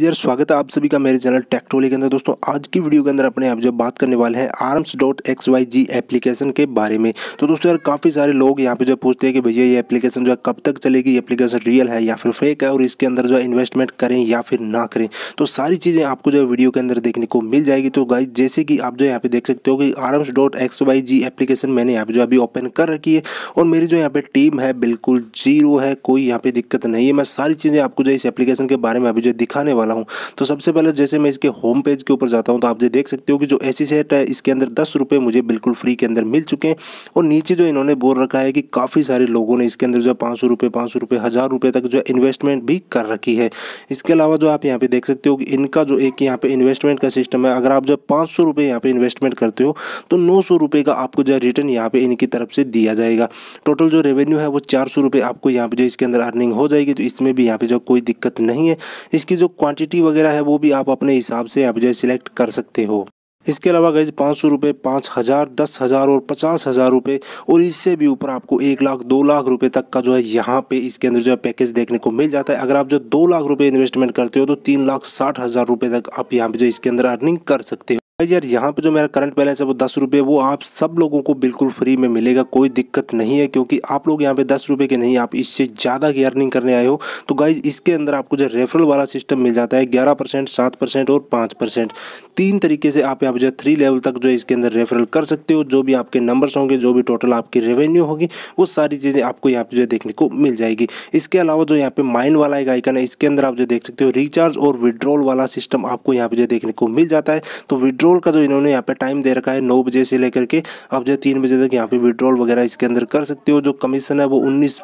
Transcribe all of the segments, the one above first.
यार स्वागत है आप सभी का मेरे चैनल टेक्टोली के अंदर दोस्तों आज की वीडियो के अंदर अपने आप जो बात करने वाले हैं arms dot X Y G application के बारे में तो दोस्तों यार काफ़ी सारे लोग यहाँ पे जो पूछते हैं कि भैया ये एप्लीकेशन जो है कब तक चलेगी ये एप्लीकेशन रियल है या फिर फेक है और इसके अंदर जो है इन्वेस्टमेंट करें या फिर ना करें तो सारी चीज़ें आपको जो है वीडियो के अंदर देखने को मिल जाएगी तो गाई जैसे कि आप जो यहाँ पे देख सकते हो कि arms dot X Y G application मैंने यहाँ पे जो अभी ओपन कर रखी है और मेरी जो यहाँ पे टीम है बिल्कुल जीरो है कोई यहाँ पे दिक्कत नहीं है मैं सारी चीज़ें आपको जो इस एप्लीकेशन के बारे में अभी जो दिखाने वाला हूँ तो सबसे पहले जैसे मैं इसके होम पेज के ऊपर जाता हूँ तो आप जो देख सकते हो कि जो ऐसी सेट है इसके अंदर दस रुपये मुझे बिल्कुल फ्री के अंदर मिल चुके हैं और नीचे जो इन्होंने बोल रखा है कि काफ़ी सारे लोगों ने इसके अंदर जो है पाँच सौ रुपये पाँच सौ रुपये हज़ार रुपये तक जो इन्वेस्टमेंट भी कर रखी है इसके अलावा जो आप यहाँ पे देख सकते हो कि इनका जो एक यहाँ पे इन्वेस्टमेंट का सिस्टम है अगर आप जो पाँच सौ रुपये यहाँ पर इन्वेस्टमेंट करते हो तो नौ सौ रुपये का आपको जो है रिटर्न यहाँ पर इनकी तरफ से दिया जाएगा टोटल जो रेवेन्यू है वो चार सौ रुपये आपको यहाँ पर जो इसके अंदर अर्निंग हो जाएगी तो इसमें भी यहाँ पर जो कोई दिक्कत नहीं है इसकी जो क्वान्ट क्वांटिटी वगैरह है वो भी आप अपने हिसाब से आप जो सिलेक्ट कर सकते हो इसके अलावा गए पाँच सौ रुपये पाँच हज़ार दस हज़ार और पचास हज़ार रुपये और इससे भी ऊपर आपको एक लाख दो लाख रुपए तक का जो है यहाँ पे इसके अंदर जो है पैकेज देखने को मिल जाता है अगर आप जो दो लाख रुपए इन्वेस्टमेंट करते हो तो तीन लाख साठ हज़ार रुपये तक आप यहाँ पे जो इसके अंदर अर्निंग कर सकते हो भाई यार यहाँ पे जो मेरा करंट बैलेंस है वो दस रुपये वो आप सब लोगों को बिल्कुल फ्री में मिलेगा कोई दिक्कत नहीं है क्योंकि आप लोग यहाँ पे दस रुपये के नहीं आप इससे ज़्यादा की अर्निंग करने आए हो तो गाइज इसके अंदर आपको जो रेफरल वाला सिस्टम मिल जाता है ग्यारह परसेंट सात परसेंट और पाँच परसेंट तीन तरीके से आप यहाँ पर जो थ्री लेवल तक जो इसके अंदर रेफरल कर सकते हो जो भी आपके नंबर्स होंगे जो भी टोटल आपकी रेवेन्यू होगी वो सारी चीज़ें आपको यहाँ पर जो देखने को मिल जाएगी इसके अलावा जो यहाँ पे माइन वाला एक आइकन है इसके अंदर आप जो देख सकते हो रिचार्ज और विड्रॉल वाला सिस्टम आपको यहाँ पर जो देखने को मिल जाता है तो विड्रॉल विड्रॉल का जो इन्होंने यहाँ पे टाइम दे रखा है नौ बजे से लेकर के आप जो तीन बजे तक यहाँ पे विड्रॉल वगैरह इसके अंदर कर सकते हो जो कमीशन है वो उन्नीस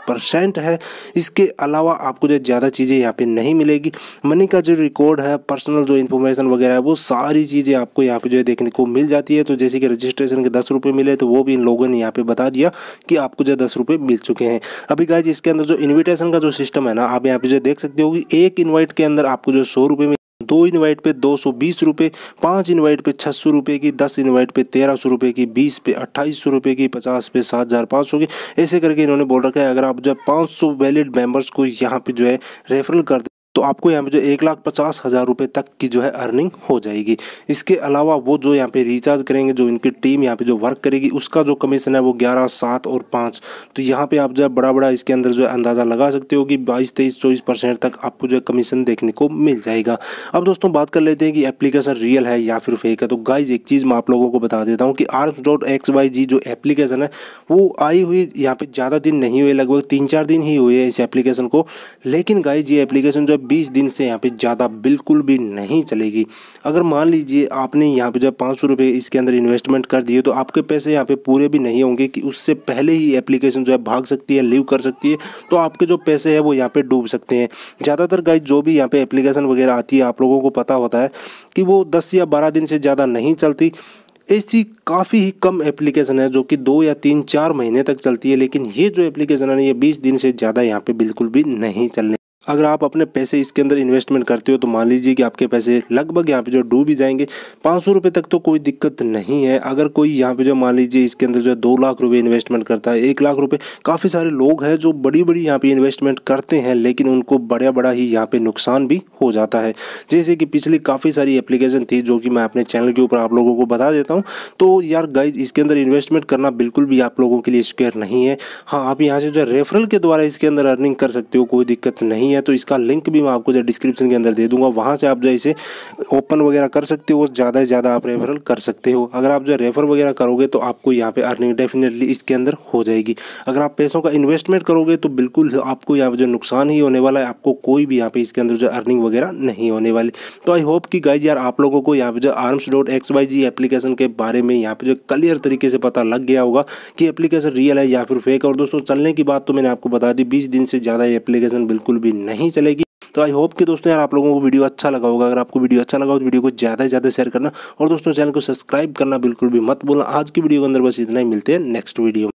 है इसके अलावा आपको जो ज़्यादा चीज़ें यहाँ पे नहीं मिलेगी मनी का जो रिकॉर्ड है पर्सनल जो इन्फॉर्मेशन वगैरह है वो सारी चीज़ें आपको यहाँ पे जो है देखने को मिल जाती है तो जैसे कि रजिस्ट्रेशन के दस मिले तो वो भी इन लोगों ने यहाँ पे बता दिया कि आपको जो दस रुपये मिल चुके हैं अभी गाय इसके अंदर जो इन्विटेशन का जो सिस्टम है ना आप यहाँ पे जो देख सकते हो कि एक इन्वाइट के अंदर आपको जो सौ रुपये दो इन्वाइट पे दो सौ बीस रुपये पाँच इन्वाइट पे छः सौ रुपये की दस इन्वाइट पे तेरह सौ रुपये की बीस पे अट्ठाईस सौ रुपये की पचास पे सात हज़ार पाँच सौ की ऐसे करके इन्होंने बोल रखा है अगर आप जो है पाँच सौ वैलिड मेम्बर्स को यहाँ पे जो है रेफरल कर तो आपको यहाँ पे जो एक लाख पचास हज़ार रुपये तक की जो है अर्निंग हो जाएगी इसके अलावा वो जो यहाँ पे रिचार्ज करेंगे जो इनकी टीम यहाँ पे जो वर्क करेगी उसका जो कमीशन है वो ग्यारह सात और पाँच तो यहाँ पे आप जो है बड़ा बड़ा इसके अंदर जो है अंदाज़ा लगा सकते हो कि बाईस तेईस चौबीस परसेंट तक आपको जो है कमीशन देखने को मिल जाएगा अब दोस्तों बात कर लेते हैं कि एप्लीकेशन रियल है या फिर फेक है तो गाइज एक चीज़ मैं आप लोगों को बता देता हूँ कि R dot X Y G जो एप्लीकेशन है वो आई हुई यहाँ पर ज़्यादा दिन नहीं हुए लगभग तीन चार दिन ही हुए हैं इस एप्लीकेशन को लेकिन गाइज ये एप्लीकेशन जो बीस दिन से यहाँ पे ज़्यादा बिल्कुल भी नहीं चलेगी अगर मान लीजिए आपने यहाँ पे जो पाँच सौ रुपये इसके अंदर इन्वेस्टमेंट कर दिए तो आपके पैसे यहाँ पे पूरे भी नहीं होंगे कि उससे पहले ही एप्लीकेशन जो है भाग सकती है लीव कर सकती है तो आपके जो पैसे है वो यहाँ पर डूब सकते हैं ज़्यादातर गाइज जो भी यहाँ पर एप्लीकेशन वगैरह आती है आप लोगों को पता होता है कि वो दस या बारह दिन से ज़्यादा नहीं चलती ऐसी काफ़ी ही कम एप्लीकेशन है जो कि दो या तीन चार महीने तक चलती है लेकिन ये जो एप्लीकेशन है ये बीस दिन से ज़्यादा यहाँ पे बिल्कुल भी नहीं चलने अगर आप अपने पैसे इसके अंदर इन्वेस्टमेंट करते हो तो मान लीजिए कि आपके पैसे लगभग यहाँ पे जो डूब ही जाएंगे पाँच सौ रुपये तक तो कोई दिक्कत नहीं है अगर कोई यहाँ पे जो मान लीजिए इसके अंदर जो है दो लाख रुपये इन्वेस्टमेंट करता है एक लाख रुपये काफ़ी सारे लोग हैं जो बड़ी बड़ी यहाँ पे इन्वेस्टमेंट करते हैं लेकिन उनको बड़ा बड़ा ही यहाँ पर नुकसान भी हो जाता है जैसे कि पिछली काफ़ी सारी एप्लीकेशन थी जो कि मैं अपने चैनल के ऊपर आप लोगों को बता देता हूँ तो यार गाइज इसके अंदर इन्वेस्टमेंट करना बिल्कुल भी आप लोगों के लिए स्क्वेयर नहीं है हाँ आप यहाँ से जो रेफरल के द्वारा इसके अंदर अर्निंग कर सकते हो कोई दिक्कत नहीं है है तो इसका लिंक भी मैं आपको जो डिस्क्रिप्शन के अंदर दे दूंगा वहाँ से आप जो इसे ओपन वगैरह कर सकते हो ज़्यादा से ज़्यादा आप रेफरल कर सकते हो अगर आप जो रेफर वगैरह करोगे तो आपको यहाँ पर अर्निंग डेफिनेटली इसके अंदर हो जाएगी अगर आप पैसों का इन्वेस्टमेंट करोगे तो बिल्कुल आपको यहाँ पर जो नुकसान ही होने वाला है आपको कोई भी यहाँ पर इसके अंदर जो अर्निंग वगैरह नहीं होने वाली तो आई होप कि गाइज यार आप लोगों को यहाँ पर जो arms dot X Y G application के बारे में यहाँ पे जो क्लियर तरीके से पता लग गया होगा कि एप्लीकेशन रियल है या फिर फेक और दोस्तों चलने की बात तो मैंने आपको बता दी बीस दिन से ज़्यादा ये एप्लीकेशन बिल्कुल भी नहीं चलेगी तो आई होप कि दोस्तों यार आप लोगों को वीडियो अच्छा लगा होगा अगर आपको वीडियो अच्छा लगा हो तो वीडियो को ज़्यादा से ज़्यादा शेयर करना और दोस्तों चैनल को सब्सक्राइब करना बिल्कुल भी मत बोलना आज की वीडियो के अंदर बस इतना ही मिलते हैं नेक्स्ट वीडियो